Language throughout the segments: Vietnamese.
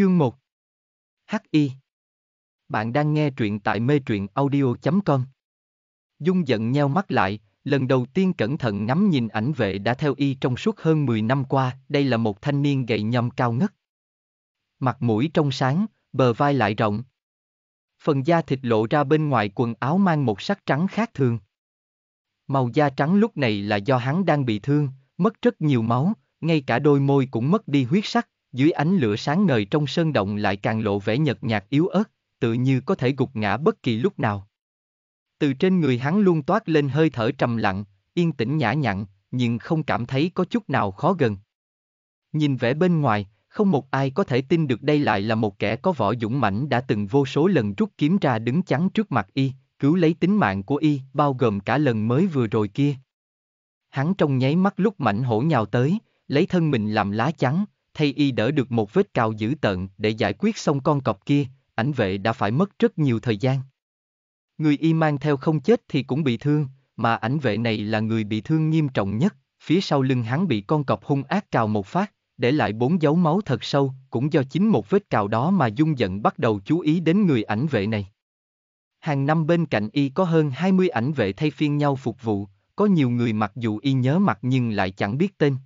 Chương 1 H.I. Bạn đang nghe truyện tại mê truyện audio.com Dung giận nheo mắt lại, lần đầu tiên cẩn thận ngắm nhìn ảnh vệ đã theo y trong suốt hơn 10 năm qua, đây là một thanh niên gậy nhom cao ngất. Mặt mũi trong sáng, bờ vai lại rộng. Phần da thịt lộ ra bên ngoài quần áo mang một sắc trắng khác thường. Màu da trắng lúc này là do hắn đang bị thương, mất rất nhiều máu, ngay cả đôi môi cũng mất đi huyết sắc, dưới ánh lửa sáng ngời trong sơn động lại càng lộ vẻ nhợt nhạt yếu ớt, tự như có thể gục ngã bất kỳ lúc nào. Từ trên người hắn luôn toát lên hơi thở trầm lặng, yên tĩnh nhã nhặn, nhưng không cảm thấy có chút nào khó gần. Nhìn vẻ bên ngoài, không một ai có thể tin được đây lại là một kẻ có võ dũng mãnh đã từng vô số lần rút kiếm ra đứng chắn trước mặt y, cứu lấy tính mạng của y, bao gồm cả lần mới vừa rồi kia. Hắn trong nháy mắt lúc mảnh hổ nhào tới, lấy thân mình làm lá chắn, thay y đỡ được một vết cào dữ tợn để giải quyết xong con cọp kia, ảnh vệ đã phải mất rất nhiều thời gian. Người y mang theo không chết thì cũng bị thương, mà ảnh vệ này là người bị thương nghiêm trọng nhất, phía sau lưng hắn bị con cọp hung ác cào một phát, để lại bốn dấu máu thật sâu, cũng do chính một vết cào đó mà dung giận bắt đầu chú ý đến người ảnh vệ này. Hàng năm bên cạnh y có hơn 20 ảnh vệ thay phiên nhau phục vụ, có nhiều người mặc dù y nhớ mặt nhưng lại chẳng biết tên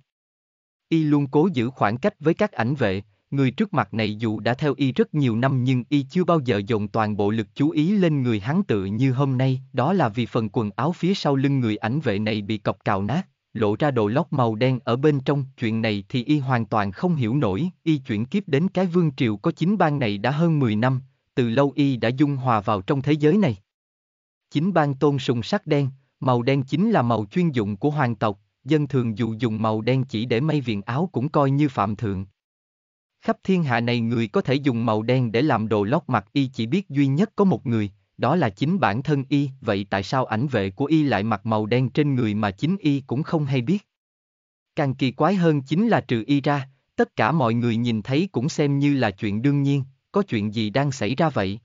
y luôn cố giữ khoảng cách với các ảnh vệ, người trước mặt này dù đã theo y rất nhiều năm nhưng y chưa bao giờ dồn toàn bộ lực chú ý lên người hắn tự như hôm nay, đó là vì phần quần áo phía sau lưng người ảnh vệ này bị cọc cào nát, lộ ra đồ lót màu đen ở bên trong, chuyện này thì y hoàn toàn không hiểu nổi, y chuyển kiếp đến cái vương triều có chính bang này đã hơn 10 năm, từ lâu y đã dung hòa vào trong thế giới này. Chính bang tôn sùng sắc đen, màu đen chính là màu chuyên dụng của hoàng tộc, dân thường dù dùng màu đen chỉ để may viền áo cũng coi như phạm thượng. Khắp thiên hạ này người có thể dùng màu đen để làm đồ lót mặt y chỉ biết duy nhất có một người, đó là chính bản thân y, vậy tại sao ảnh vệ của y lại mặc màu đen trên người mà chính y cũng không hay biết? Càng kỳ quái hơn chính là trừ y ra, tất cả mọi người nhìn thấy cũng xem như là chuyện đương nhiên, có chuyện gì đang xảy ra vậy?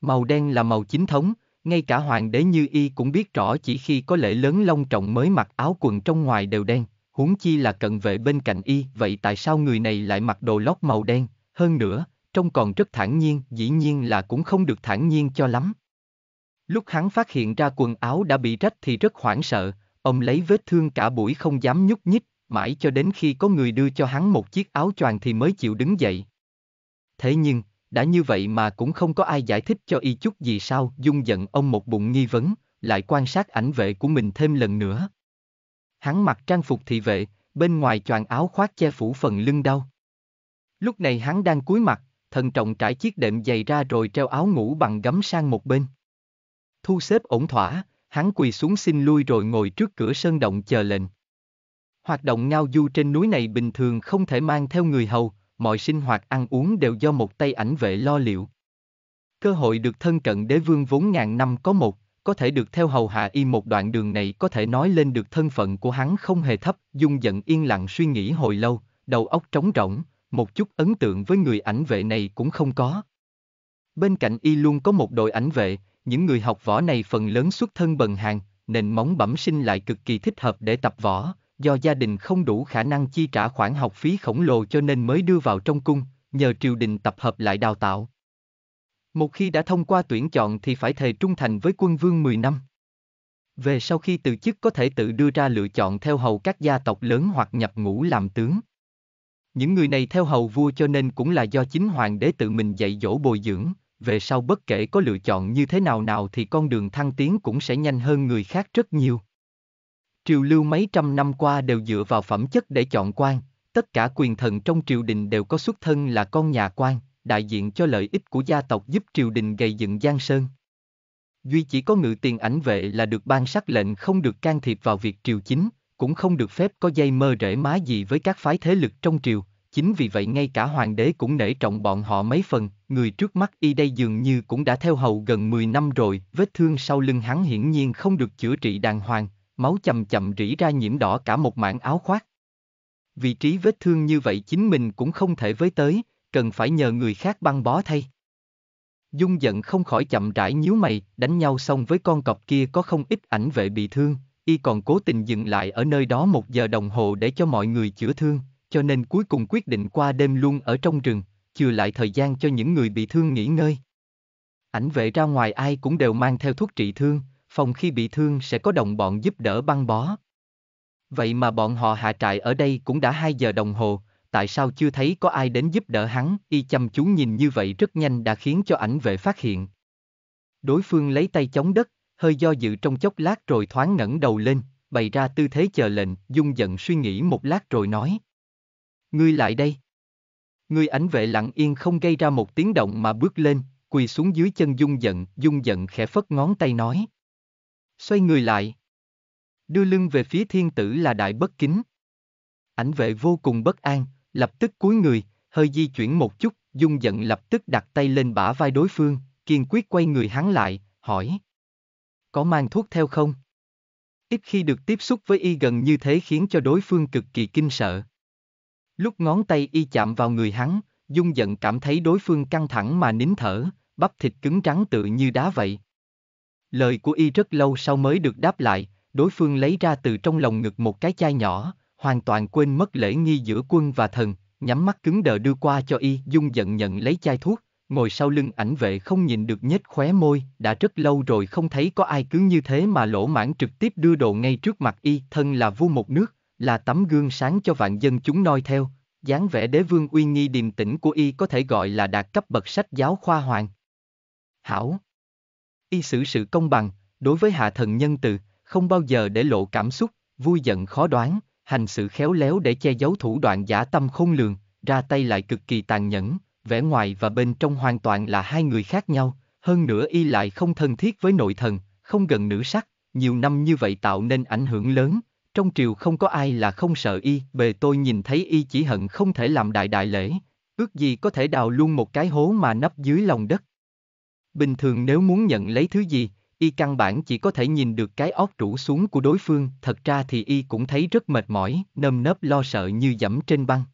Màu đen là màu chính thống, ngay cả hoàng đế Như Y cũng biết rõ chỉ khi có lễ lớn long trọng mới mặc áo quần trong ngoài đều đen, huống chi là cận vệ bên cạnh Y, vậy tại sao người này lại mặc đồ lót màu đen, hơn nữa, trông còn rất thản nhiên, dĩ nhiên là cũng không được thản nhiên cho lắm. Lúc hắn phát hiện ra quần áo đã bị rách thì rất hoảng sợ, ông lấy vết thương cả buổi không dám nhúc nhích, mãi cho đến khi có người đưa cho hắn một chiếc áo choàng thì mới chịu đứng dậy. Thế nhưng, đã như vậy mà cũng không có ai giải thích cho y chút gì sao dung giận ông một bụng nghi vấn, lại quan sát ảnh vệ của mình thêm lần nữa. Hắn mặc trang phục thị vệ, bên ngoài choàng áo khoác che phủ phần lưng đau. Lúc này hắn đang cúi mặt, thần trọng trải chiếc đệm dày ra rồi treo áo ngủ bằng gấm sang một bên. Thu xếp ổn thỏa, hắn quỳ xuống xin lui rồi ngồi trước cửa sơn động chờ lệnh. Hoạt động ngao du trên núi này bình thường không thể mang theo người hầu, mọi sinh hoạt ăn uống đều do một tay ảnh vệ lo liệu. Cơ hội được thân cận đế vương vốn ngàn năm có một, có thể được theo hầu hạ y một đoạn đường này có thể nói lên được thân phận của hắn không hề thấp, dung giận yên lặng suy nghĩ hồi lâu, đầu óc trống rỗng, một chút ấn tượng với người ảnh vệ này cũng không có. Bên cạnh y luôn có một đội ảnh vệ, những người học võ này phần lớn xuất thân bần hàng, nền móng bẩm sinh lại cực kỳ thích hợp để tập võ, do gia đình không đủ khả năng chi trả khoản học phí khổng lồ cho nên mới đưa vào trong cung, nhờ triều đình tập hợp lại đào tạo. Một khi đã thông qua tuyển chọn thì phải thề trung thành với quân vương 10 năm. Về sau khi từ chức có thể tự đưa ra lựa chọn theo hầu các gia tộc lớn hoặc nhập ngũ làm tướng. Những người này theo hầu vua cho nên cũng là do chính hoàng đế tự mình dạy dỗ bồi dưỡng, về sau bất kể có lựa chọn như thế nào nào thì con đường thăng tiến cũng sẽ nhanh hơn người khác rất nhiều. Triều lưu mấy trăm năm qua đều dựa vào phẩm chất để chọn quan, tất cả quyền thần trong triều đình đều có xuất thân là con nhà quan, đại diện cho lợi ích của gia tộc giúp triều đình gây dựng giang sơn. Duy chỉ có ngự tiền ảnh vệ là được ban sắc lệnh không được can thiệp vào việc triều chính, cũng không được phép có dây mơ rễ má gì với các phái thế lực trong triều, chính vì vậy ngay cả hoàng đế cũng nể trọng bọn họ mấy phần, người trước mắt y đây dường như cũng đã theo hầu gần 10 năm rồi, vết thương sau lưng hắn hiển nhiên không được chữa trị đàng hoàng, máu chậm chậm rỉ ra nhiễm đỏ cả một mảng áo khoác. Vị trí vết thương như vậy chính mình cũng không thể với tới, cần phải nhờ người khác băng bó thay. Dung giận không khỏi chậm rãi nhíu mày, đánh nhau xong với con cọp kia có không ít ảnh vệ bị thương, y còn cố tình dừng lại ở nơi đó một giờ đồng hồ để cho mọi người chữa thương, cho nên cuối cùng quyết định qua đêm luôn ở trong rừng, chừa lại thời gian cho những người bị thương nghỉ ngơi. Ảnh vệ ra ngoài ai cũng đều mang theo thuốc trị thương, phòng khi bị thương sẽ có đồng bọn giúp đỡ băng bó. Vậy mà bọn họ hạ trại ở đây cũng đã 2 giờ đồng hồ, tại sao chưa thấy có ai đến giúp đỡ hắn, y chăm chú nhìn như vậy rất nhanh đã khiến cho ảnh vệ phát hiện. Đối phương lấy tay chống đất, hơi do dự trong chốc lát rồi thoáng ngẩng đầu lên, bày ra tư thế chờ lệnh, dung giận suy nghĩ một lát rồi nói. Ngươi lại đây. Ngươi ảnh vệ lặng yên không gây ra một tiếng động mà bước lên, quỳ xuống dưới chân dung giận, dung giận khẽ phất ngón tay nói. Xoay người lại. Đưa lưng về phía thiên tử là đại bất kính. Ảnh vệ vô cùng bất an, lập tức cúi người, hơi di chuyển một chút, dung giận lập tức đặt tay lên bả vai đối phương, kiên quyết quay người hắn lại, hỏi. Có mang thuốc theo không? Ít khi được tiếp xúc với y gần như thế khiến cho đối phương cực kỳ kinh sợ. Lúc ngón tay y chạm vào người hắn, dung giận cảm thấy đối phương căng thẳng mà nín thở, bắp thịt cứng trắng tự như đá vậy. Lời của y rất lâu sau mới được đáp lại, đối phương lấy ra từ trong lòng ngực một cái chai nhỏ, hoàn toàn quên mất lễ nghi giữa quân và thần, nhắm mắt cứng đờ đưa qua cho y dung giận nhận lấy chai thuốc, ngồi sau lưng ảnh vệ không nhìn được nhếch khóe môi, đã rất lâu rồi không thấy có ai cứ như thế mà lỗ mãn trực tiếp đưa đồ ngay trước mặt y, thân là vua một nước, là tấm gương sáng cho vạn dân chúng noi theo, dáng vẻ đế vương uy nghi điềm tĩnh của y có thể gọi là đạt cấp bậc sách giáo khoa hoàng. Hảo! y xử sự công bằng, đối với hạ thần nhân từ, không bao giờ để lộ cảm xúc, vui giận khó đoán, hành sự khéo léo để che giấu thủ đoạn giả tâm khôn lường, ra tay lại cực kỳ tàn nhẫn, vẻ ngoài và bên trong hoàn toàn là hai người khác nhau, hơn nữa y lại không thân thiết với nội thần, không gần nữ sắc, nhiều năm như vậy tạo nên ảnh hưởng lớn, trong triều không có ai là không sợ y, bề tôi nhìn thấy y chỉ hận không thể làm đại đại lễ, ước gì có thể đào luôn một cái hố mà nấp dưới lòng đất. Bình thường nếu muốn nhận lấy thứ gì, y căn bản chỉ có thể nhìn được cái óc rủ xuống của đối phương, thật ra thì y cũng thấy rất mệt mỏi, nơm nớp lo sợ như dẫm trên băng.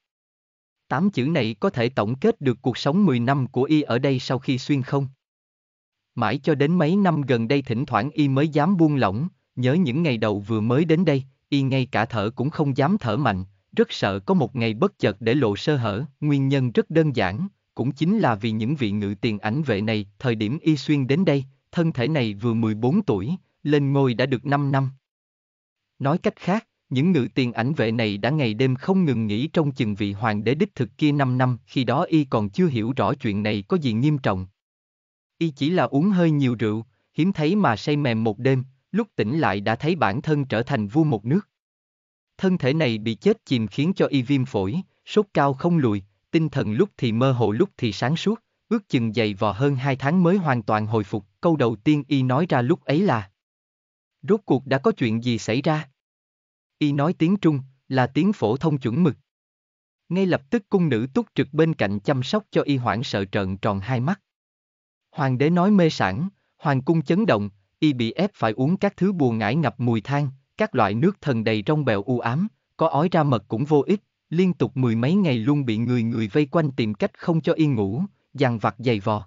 Tám chữ này có thể tổng kết được cuộc sống 10 năm của y ở đây sau khi xuyên không. Mãi cho đến mấy năm gần đây thỉnh thoảng y mới dám buông lỏng, nhớ những ngày đầu vừa mới đến đây, y ngay cả thở cũng không dám thở mạnh, rất sợ có một ngày bất chợt để lộ sơ hở, nguyên nhân rất đơn giản, cũng chính là vì những vị ngự tiền ảnh vệ này, thời điểm y xuyên đến đây, thân thể này vừa 14 tuổi, lên ngôi đã được 5 năm. Nói cách khác, những ngự tiền ảnh vệ này đã ngày đêm không ngừng nghĩ trong chừng vị hoàng đế đích thực kia 5 năm, khi đó y còn chưa hiểu rõ chuyện này có gì nghiêm trọng. Y chỉ là uống hơi nhiều rượu, hiếm thấy mà say mềm một đêm, lúc tỉnh lại đã thấy bản thân trở thành vua một nước. Thân thể này bị chết chìm khiến cho y viêm phổi, sốt cao không lùi, tinh thần lúc thì mơ hồ lúc thì sáng suốt, ước chừng dày vò hơn hai tháng mới hoàn toàn hồi phục, câu đầu tiên y nói ra lúc ấy là Rốt cuộc đã có chuyện gì xảy ra? Y nói tiếng Trung, là tiếng phổ thông chuẩn mực. Ngay lập tức cung nữ túc trực bên cạnh chăm sóc cho y hoảng sợ trợn tròn hai mắt. Hoàng đế nói mê sản, hoàng cung chấn động, y bị ép phải uống các thứ buồn ngải ngập mùi than, các loại nước thần đầy trong bèo u ám, có ói ra mật cũng vô ích, Liên tục mười mấy ngày luôn bị người người vây quanh tìm cách không cho yên ngủ, dằn vặt dày vò.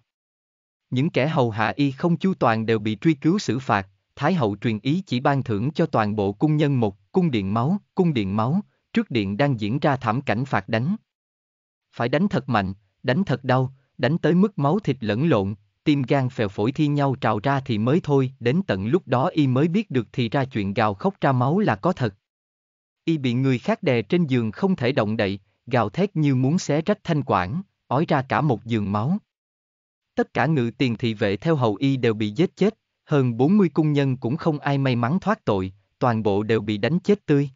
Những kẻ hầu hạ y không chu toàn đều bị truy cứu xử phạt, Thái hậu truyền ý chỉ ban thưởng cho toàn bộ cung nhân một cung điện máu, cung điện máu, trước điện đang diễn ra thảm cảnh phạt đánh. Phải đánh thật mạnh, đánh thật đau, đánh tới mức máu thịt lẫn lộn, tim gan phèo phổi thi nhau trào ra thì mới thôi, đến tận lúc đó y mới biết được thì ra chuyện gào khóc ra máu là có thật y bị người khác đè trên giường không thể động đậy, gào thét như muốn xé rách thanh quản, ói ra cả một giường máu. Tất cả ngự tiền thị vệ theo hầu y đều bị giết chết, hơn 40 cung nhân cũng không ai may mắn thoát tội, toàn bộ đều bị đánh chết tươi.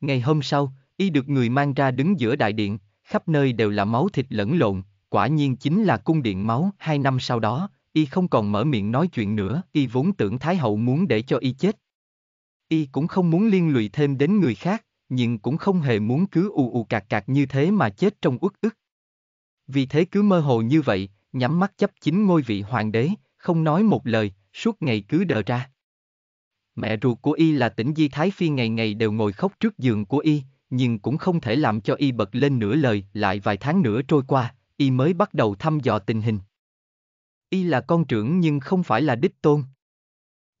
Ngày hôm sau, y được người mang ra đứng giữa đại điện, khắp nơi đều là máu thịt lẫn lộn, quả nhiên chính là cung điện máu hai năm sau đó, y không còn mở miệng nói chuyện nữa, y vốn tưởng Thái Hậu muốn để cho y chết y cũng không muốn liên lụy thêm đến người khác, nhưng cũng không hề muốn cứ ù ù cạc cạc như thế mà chết trong uất ức. Vì thế cứ mơ hồ như vậy, nhắm mắt chấp chính ngôi vị hoàng đế, không nói một lời, suốt ngày cứ đờ ra. Mẹ ruột của y là tỉnh Di Thái Phi ngày ngày đều ngồi khóc trước giường của y, nhưng cũng không thể làm cho y bật lên nửa lời, lại vài tháng nữa trôi qua, y mới bắt đầu thăm dò tình hình. Y là con trưởng nhưng không phải là đích tôn.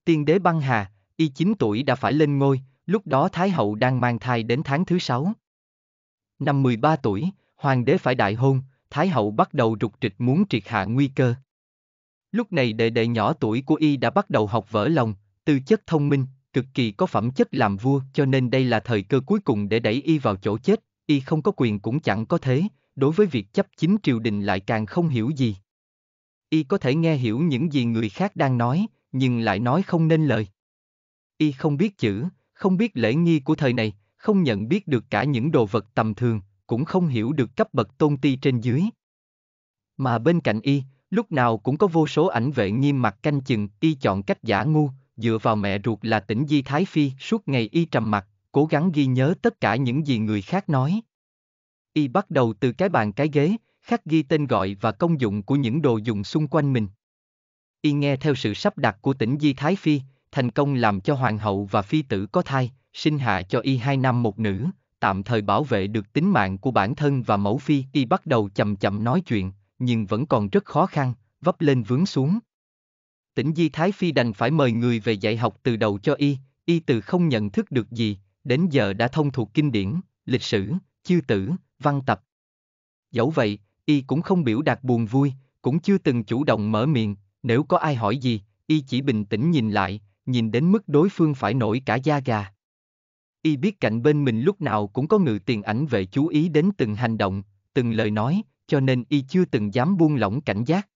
Tiên đế băng hà, y 9 tuổi đã phải lên ngôi, lúc đó Thái hậu đang mang thai đến tháng thứ 6. Năm 13 tuổi, hoàng đế phải đại hôn, Thái hậu bắt đầu rục trịch muốn triệt hạ nguy cơ. Lúc này đệ đệ nhỏ tuổi của y đã bắt đầu học vỡ lòng, tư chất thông minh, cực kỳ có phẩm chất làm vua cho nên đây là thời cơ cuối cùng để đẩy y vào chỗ chết, y không có quyền cũng chẳng có thế, đối với việc chấp chính triều đình lại càng không hiểu gì. Y có thể nghe hiểu những gì người khác đang nói, nhưng lại nói không nên lời y không biết chữ, không biết lễ nghi của thời này, không nhận biết được cả những đồ vật tầm thường, cũng không hiểu được cấp bậc tôn ti trên dưới. Mà bên cạnh y, lúc nào cũng có vô số ảnh vệ nghiêm mặt canh chừng, y chọn cách giả ngu, dựa vào mẹ ruột là tỉnh Di Thái Phi, suốt ngày y trầm mặt, cố gắng ghi nhớ tất cả những gì người khác nói. Y bắt đầu từ cái bàn cái ghế, khắc ghi tên gọi và công dụng của những đồ dùng xung quanh mình. Y nghe theo sự sắp đặt của tỉnh Di Thái Phi, thành công làm cho hoàng hậu và phi tử có thai, sinh hạ cho y hai nam một nữ, tạm thời bảo vệ được tính mạng của bản thân và mẫu phi. Y bắt đầu chậm chậm nói chuyện, nhưng vẫn còn rất khó khăn, vấp lên vướng xuống. Tỉnh Di Thái Phi đành phải mời người về dạy học từ đầu cho y, y từ không nhận thức được gì, đến giờ đã thông thuộc kinh điển, lịch sử, chư tử, văn tập. Dẫu vậy, y cũng không biểu đạt buồn vui, cũng chưa từng chủ động mở miệng, nếu có ai hỏi gì, y chỉ bình tĩnh nhìn lại, nhìn đến mức đối phương phải nổi cả da gà. Y biết cạnh bên mình lúc nào cũng có ngự tiền ảnh vệ chú ý đến từng hành động, từng lời nói, cho nên Y chưa từng dám buông lỏng cảnh giác.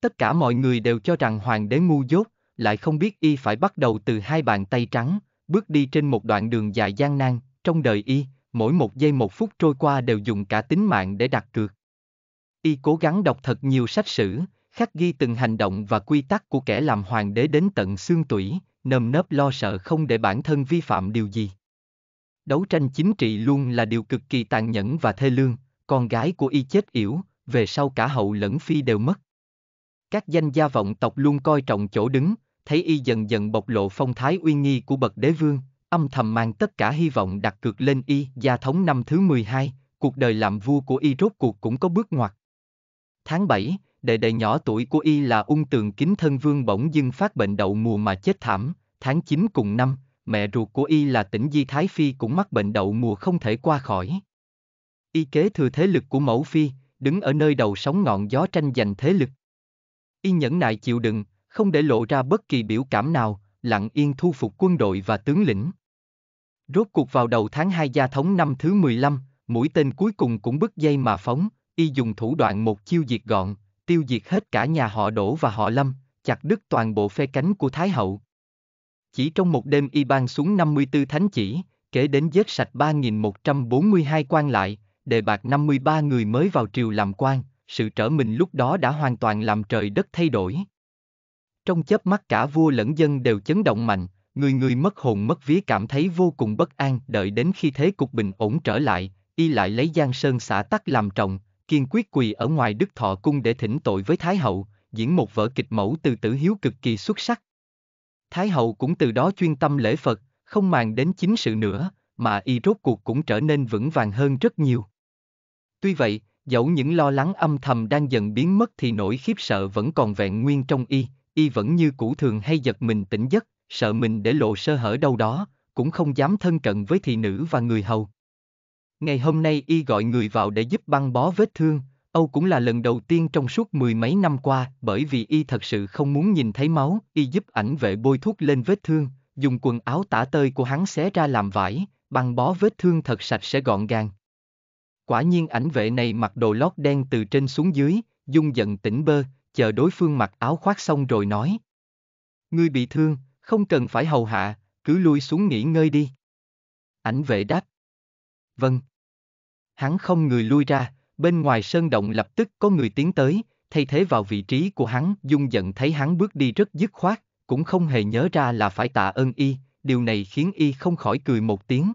Tất cả mọi người đều cho rằng hoàng đế ngu dốt, lại không biết Y phải bắt đầu từ hai bàn tay trắng, bước đi trên một đoạn đường dài gian nan, trong đời Y, mỗi một giây một phút trôi qua đều dùng cả tính mạng để đặt cược. Y cố gắng đọc thật nhiều sách sử, khắc ghi từng hành động và quy tắc của kẻ làm hoàng đế đến tận xương tủy, nơm nớp lo sợ không để bản thân vi phạm điều gì. Đấu tranh chính trị luôn là điều cực kỳ tàn nhẫn và thê lương, con gái của y chết yểu, về sau cả hậu lẫn phi đều mất. Các danh gia vọng tộc luôn coi trọng chỗ đứng, thấy y dần dần bộc lộ phong thái uy nghi của bậc đế vương, âm thầm mang tất cả hy vọng đặt cược lên y gia thống năm thứ 12, cuộc đời làm vua của y rốt cuộc cũng có bước ngoặt. Tháng 7, đệ đệ nhỏ tuổi của y là ung tường kính thân vương bỗng dưng phát bệnh đậu mùa mà chết thảm, tháng 9 cùng năm, mẹ ruột của y là tỉnh Di Thái Phi cũng mắc bệnh đậu mùa không thể qua khỏi. Y kế thừa thế lực của mẫu phi, đứng ở nơi đầu sóng ngọn gió tranh giành thế lực. Y nhẫn nại chịu đựng, không để lộ ra bất kỳ biểu cảm nào, lặng yên thu phục quân đội và tướng lĩnh. Rốt cuộc vào đầu tháng 2 gia thống năm thứ 15, mũi tên cuối cùng cũng bứt dây mà phóng, y dùng thủ đoạn một chiêu diệt gọn, tiêu diệt hết cả nhà họ Đỗ và họ Lâm, chặt đứt toàn bộ phe cánh của Thái Hậu. Chỉ trong một đêm y ban xuống 54 thánh chỉ, kể đến giết sạch 3.142 quan lại, đề bạc 53 người mới vào triều làm quan, sự trở mình lúc đó đã hoàn toàn làm trời đất thay đổi. Trong chớp mắt cả vua lẫn dân đều chấn động mạnh, người người mất hồn mất vía cảm thấy vô cùng bất an đợi đến khi thế cục bình ổn trở lại, y lại lấy Giang Sơn xã tắc làm trọng, kiên quyết quỳ ở ngoài Đức Thọ Cung để thỉnh tội với Thái Hậu, diễn một vở kịch mẫu từ tử hiếu cực kỳ xuất sắc. Thái Hậu cũng từ đó chuyên tâm lễ Phật, không màng đến chính sự nữa, mà y rốt cuộc cũng trở nên vững vàng hơn rất nhiều. Tuy vậy, dẫu những lo lắng âm thầm đang dần biến mất thì nỗi khiếp sợ vẫn còn vẹn nguyên trong y, y vẫn như cũ thường hay giật mình tỉnh giấc, sợ mình để lộ sơ hở đâu đó, cũng không dám thân cận với thị nữ và người hầu. Ngày hôm nay y gọi người vào để giúp băng bó vết thương, Âu cũng là lần đầu tiên trong suốt mười mấy năm qua, bởi vì y thật sự không muốn nhìn thấy máu, y giúp ảnh vệ bôi thuốc lên vết thương, dùng quần áo tả tơi của hắn xé ra làm vải, băng bó vết thương thật sạch sẽ gọn gàng. Quả nhiên ảnh vệ này mặc đồ lót đen từ trên xuống dưới, dung giận tỉnh bơ, chờ đối phương mặc áo khoác xong rồi nói. Ngươi bị thương, không cần phải hầu hạ, cứ lui xuống nghỉ ngơi đi. Ảnh vệ đáp. Vâng hắn không người lui ra, bên ngoài sơn động lập tức có người tiến tới, thay thế vào vị trí của hắn, dung giận thấy hắn bước đi rất dứt khoát, cũng không hề nhớ ra là phải tạ ơn y, điều này khiến y không khỏi cười một tiếng.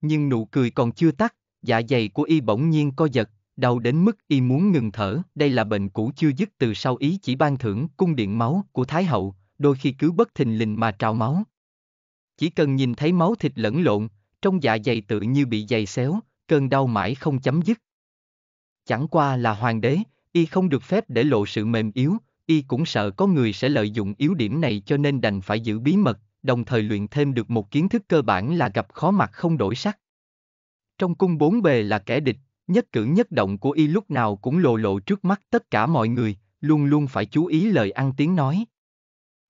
Nhưng nụ cười còn chưa tắt, dạ dày của y bỗng nhiên co giật, đau đến mức y muốn ngừng thở, đây là bệnh cũ chưa dứt từ sau ý chỉ ban thưởng cung điện máu của Thái Hậu, đôi khi cứ bất thình lình mà trào máu. Chỉ cần nhìn thấy máu thịt lẫn lộn, trong dạ dày tự như bị dày xéo, cơn đau mãi không chấm dứt. Chẳng qua là hoàng đế, y không được phép để lộ sự mềm yếu, y cũng sợ có người sẽ lợi dụng yếu điểm này cho nên đành phải giữ bí mật, đồng thời luyện thêm được một kiến thức cơ bản là gặp khó mặt không đổi sắc. Trong cung bốn bề là kẻ địch, nhất cử nhất động của y lúc nào cũng lộ lộ trước mắt tất cả mọi người, luôn luôn phải chú ý lời ăn tiếng nói.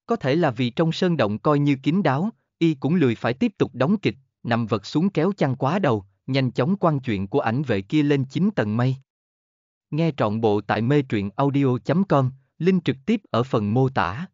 Có thể là vì trong sơn động coi như kín đáo, y cũng lười phải tiếp tục đóng kịch, nằm vật xuống kéo chăn quá đầu, nhanh chóng quan chuyện của ảnh vệ kia lên chín tầng mây. Nghe trọn bộ tại mê truyện audio.com, link trực tiếp ở phần mô tả.